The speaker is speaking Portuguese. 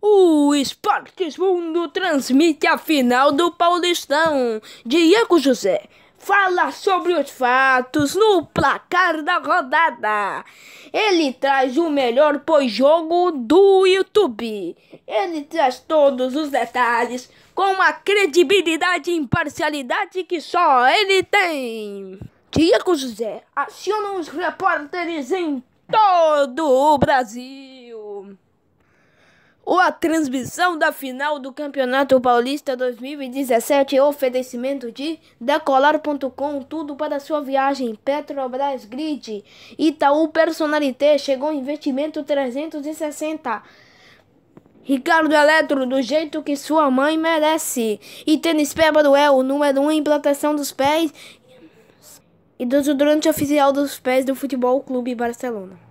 O Esportes Mundo transmite a final do Paulistão. Diego José fala sobre os fatos no placar da rodada. Ele traz o melhor pós-jogo do YouTube. Ele traz todos os detalhes com a credibilidade e imparcialidade que só ele tem. Diego José aciona os repórteres em todo o Brasil. Ou a transmissão da final do Campeonato Paulista 2017, oferecimento de decolar.com, tudo para sua viagem, Petrobras Grid, Itaú Personalité, chegou investimento 360. Ricardo Eletro, do jeito que sua mãe merece. E tênis pé Baruel, é número 1 em plantação dos pés e durante oficial dos pés do Futebol Clube Barcelona.